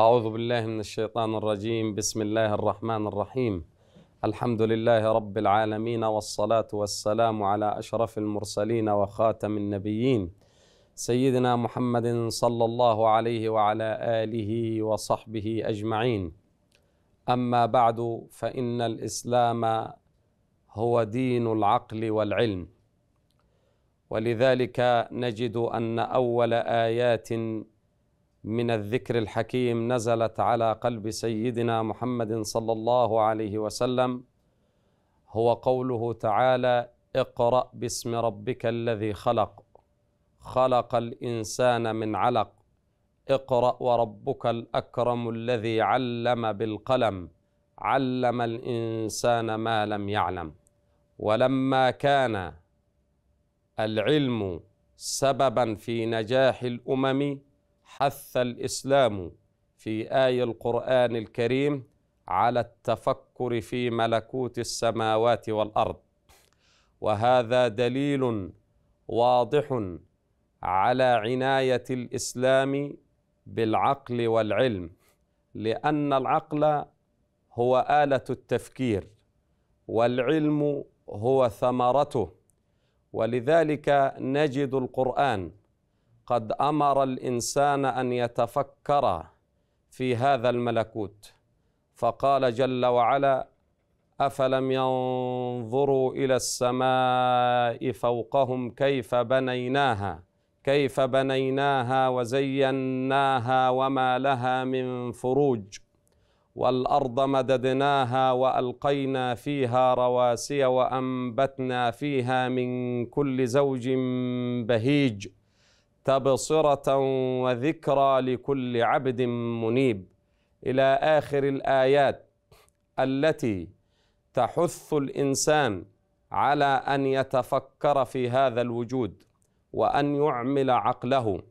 أعوذ بالله من الشيطان الرجيم بسم الله الرحمن الرحيم الحمد لله رب العالمين والصلاة والسلام على أشرف المرسلين وخاتم النبيين سيدنا محمد صلى الله عليه وعلى آله وصحبه أجمعين أما بعد فإن الإسلام هو دين العقل والعلم ولذلك نجد أن أول آيات من الذكر الحكيم نزلت على قلب سيدنا محمد صلى الله عليه وسلم هو قوله تعالى اقرا باسم ربك الذي خلق خلق الانسان من علق اقرا وربك الاكرم الذي علم بالقلم علم الانسان ما لم يعلم ولما كان العلم سببا في نجاح الامم حث الاسلام في اي القران الكريم على التفكر في ملكوت السماوات والارض وهذا دليل واضح على عنايه الاسلام بالعقل والعلم لان العقل هو اله التفكير والعلم هو ثمرته ولذلك نجد القران قد امر الانسان ان يتفكر في هذا الملكوت فقال جل وعلا افلم ينظروا الى السماء فوقهم كيف بنيناها كيف بنيناها وزيناها وما لها من فروج والارض مددناها والقينا فيها رواسي وانبتنا فيها من كل زوج بهيج تبصرة وذكرى لكل عبد منيب إلى آخر الآيات التي تحث الإنسان على أن يتفكر في هذا الوجود وأن يعمل عقله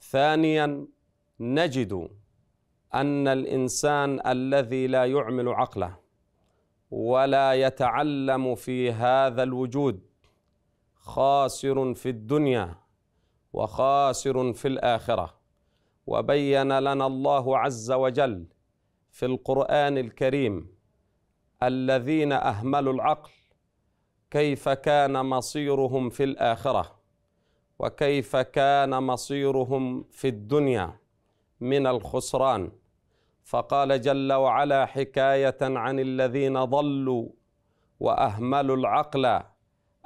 ثانيا نجد أن الإنسان الذي لا يعمل عقله ولا يتعلم في هذا الوجود خاسر في الدنيا وخاسر في الاخره وبين لنا الله عز وجل في القران الكريم الذين اهملوا العقل كيف كان مصيرهم في الاخره وكيف كان مصيرهم في الدنيا من الخسران فقال جل وعلا حكايه عن الذين ضلوا واهملوا العقل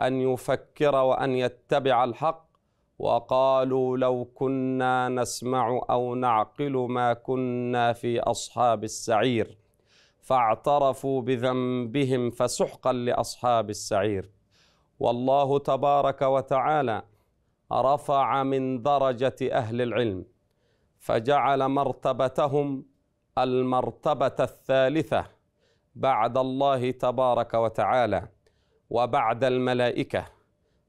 ان يفكر وان يتبع الحق وقالوا لو كنا نسمع او نعقل ما كنا في اصحاب السعير فاعترفوا بذنبهم فسحقا لاصحاب السعير والله تبارك وتعالى رفع من درجه اهل العلم فجعل مرتبتهم المرتبه الثالثه بعد الله تبارك وتعالى وبعد الملائكه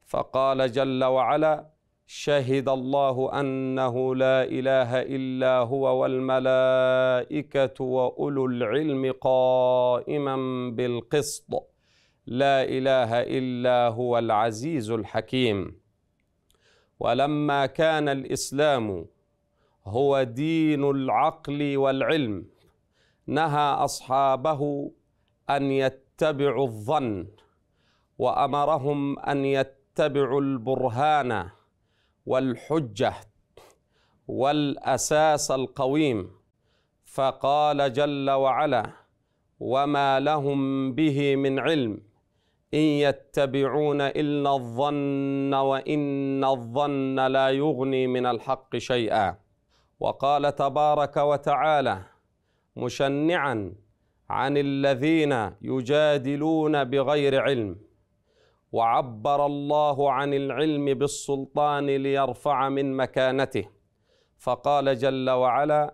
فقال جل وعلا شهد الله انه لا اله الا هو والملائكه واولو العلم قائما بالقسط لا اله الا هو العزيز الحكيم ولما كان الاسلام هو دين العقل والعلم نهى اصحابه ان يتبعوا الظن وامرهم ان يتبعوا البرهان والحجة والأساس القويم فقال جل وعلا وما لهم به من علم إن يتبعون إلا الظن وإن الظن لا يغني من الحق شيئا وقال تبارك وتعالى مشنعا عن الذين يجادلون بغير علم وعبر الله عن العلم بالسلطان ليرفع من مكانته فقال جل وعلا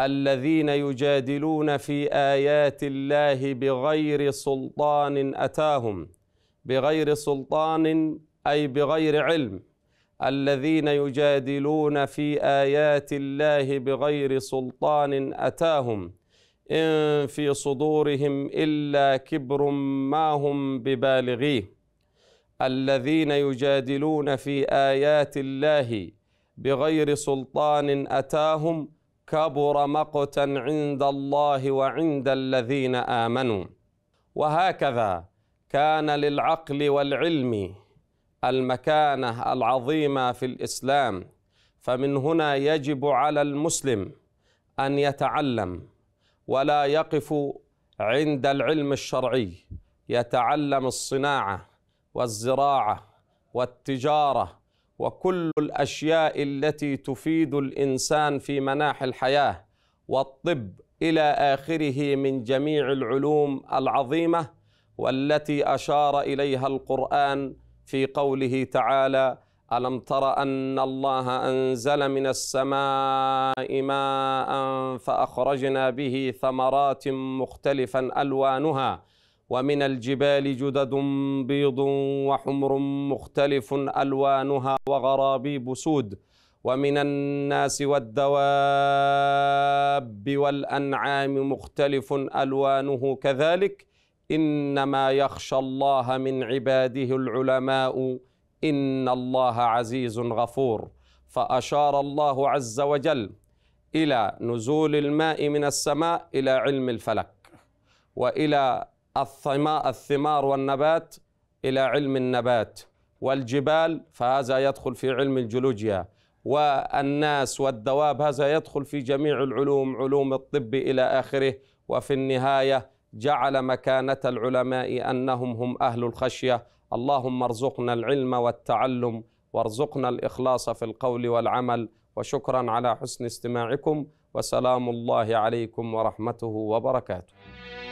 الذين يجادلون في ايات الله بغير سلطان اتاهم بغير سلطان اي بغير علم الذين يجادلون في ايات الله بغير سلطان اتاهم ان في صدورهم الا كبر ما هم ببالغيه الذين يجادلون في ايات الله بغير سلطان اتاهم كبر مقتا عند الله وعند الذين امنوا وهكذا كان للعقل والعلم المكانه العظيمه في الاسلام فمن هنا يجب على المسلم ان يتعلم ولا يقف عند العلم الشرعي يتعلم الصناعه والزراعه والتجاره وكل الاشياء التي تفيد الانسان في مناحي الحياه والطب الى اخره من جميع العلوم العظيمه والتي اشار اليها القران في قوله تعالى الم تر ان الله انزل من السماء ماء فاخرجنا به ثمرات مختلفا الوانها ومن الجبال جدد بيض وحمر مختلف ألوانها وغرابيب سود ومن الناس والدواب والأنعام مختلف ألوانه كذلك إنما يخشى الله من عباده العلماء إن الله عزيز غفور فأشار الله عز وجل إلى نزول الماء من السماء إلى علم الفلك وإلى الثمار والنبات إلى علم النبات والجبال فهذا يدخل في علم الجيولوجيا والناس والدواب هذا يدخل في جميع العلوم علوم الطب إلى آخره وفي النهاية جعل مكانة العلماء أنهم هم أهل الخشية اللهم ارزقنا العلم والتعلم وارزقنا الإخلاص في القول والعمل وشكرا على حسن استماعكم وسلام الله عليكم ورحمته وبركاته